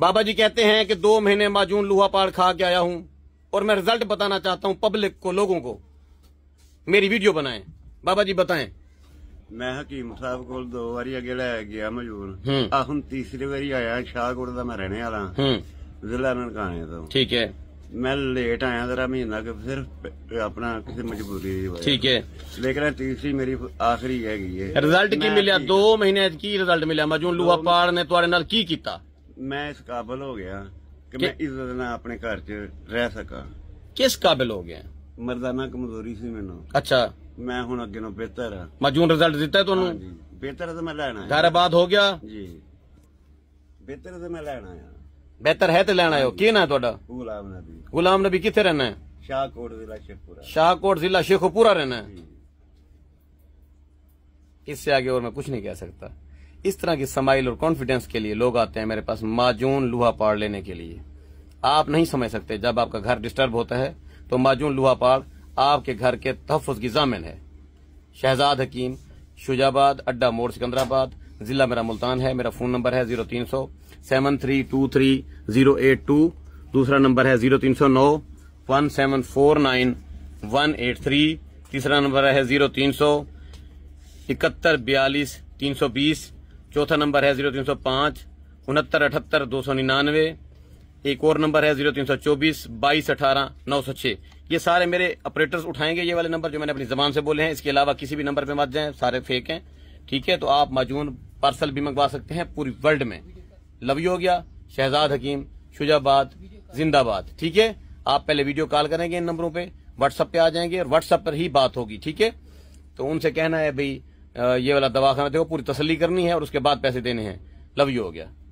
बाबा जी कहते हैं कि दो महीने माजून लूहा पाड़ खा के आया हूं और मैं रिजल्ट बताना चाहता हूं पब्लिक को लोगों को मेरी वीडियो बनाए बाबा जी बताए मैं हकीम साहब को दो ਵਾਰੀ अगे ਲੈ गया ਮਜੂਰ ਆ हम्म। तीसरी बारी आया शाहकोट का मैं रहने वाला हम्म। जिला ननकाने तो ठीक है मैं लेट आया तेरा महीना के सिर्फ अपना किसी मजबूरी ठीक है लेकिन तीसरी मेरी आखिरी है रिजल्ट की मिले दो महीने की रिजल्ट मिले मजून लूहा पाड़ ने थोड़े की किया ਮੈਂ ਇਸ ਕਾਬਲ ਹੋ ਗਿਆ ਕਿ ਮੈਂ ਇੱਜ਼ਤ ਨਾਲ ਆਪਣੇ ਘਰ 'ਚ ਰਹਿ ਸਕਾਂ ਕਿਸ ਕਾਬਿਲ ਹੋ ਗਿਆ ਮਰਦਾਨਾ ਕਮਜ਼ੋਰੀ ਸੀ ਮੈਨੂੰ ਅੱਛਾ ਮੈਂ ਹੁਣ ਅੱਗੇ ਨੂੰ ਬਿਹਤਰ ਆ ਜੂਨ ਰਿਜ਼ਲਟ ਦਿੱਤਾ ਹੈ ਤੁਹਾਨੂੰ ਹਾਂਜੀ ਬਿਹਤਰ ਤਾਂ ਮੈਂ ਲੈਣਾ ਹੈ ਘਰ ਹੋ ਗਿਆ ਜੀ ਬਿਹਤਰ ਤਾਂ ਮੈਂ ਲੈਣਾ ਆ ਬਿਹਤਰ ਹੈ ਤੇ ਲੈਣਾ ਹੈ ਕੀ ਨਾਂ ਤੁਹਾਡਾ ਗੁਲਾਮ ਨਬੀ ਗੁਲਾਮ ਨਬੀ ਕਿੱਥੇ ਰਹਿਣਾ ਹੈ ਸ਼ਾਹਕੋਟ ਜ਼ਿਲ੍ਹਾ ਸ਼ੇਖਪੁਰਾ ਸ਼ਾਹਕੋਟ ਜ਼ਿਲ੍ਹਾ ਸ਼ੇਖਪੁਰਾ ਰਹਿਣਾ ਇਸ इससे ਅੱਗੇ ਹੋਰ ਮੈਂ ਕੁਝ ਨਹੀਂ ਕਹਿ ਸਕਦਾ इस तरह की समाइल और कॉन्फिडेंस के लिए लोग आते हैं मेरे पास माजून लुहा पाड़ लेने के लिए आप नहीं समझ सकते जब आपका घर डिस्टर्ब होता है तो माजून लुहा पाड़ आपके घर के तहफ़ की जामिन है शहजाद हकीम शुजाबाद अड्डा मोड़ सिकंदराबाद जिला मेरा मुल्तान है मेरा फोन नंबर है जीरो तीन सौ seven three two three zero eight two दूसरा नंबर है जीरो तीन सौ नौ one seven four nine one eight three तीसरा नंबर है जीरो तीन सौ इकहत्तर बयालीस तीन सौ बीस चौथा नंबर है जीरो तीन सौ पांच उनहत्तर अठहत्तर दो सौ निन्यानवे एक और नंबर है जीरो तीन सौ चौबीस बाईस अठारह नौ सौ छह ये सारे मेरे ऑपरेटर्स उठाएंगे ये वाले नंबर जो मैंने अपनी जबान से बोले हैं इसके अलावा किसी भी नंबर पे मत जाएं सारे फेक हैं ठीक है तो आप मजून पार्सल भी मंगवा सकते हैं पूरी वर्ल्ड में लवी हो गया शहजाद हकीम शुजाबाद जिंदाबाद ठीक है आप पहले वीडियो कॉल करेंगे इन नंबरों पर व्हाट्सएप पे आ जाएंगे और व्हाट्सएप पर ही बात होगी ठीक है तो उनसे कहना है भाई ये वाला दवाखाना देखो पूरी तसली करनी है और उसके बाद पैसे देने हैं लव यू हो गया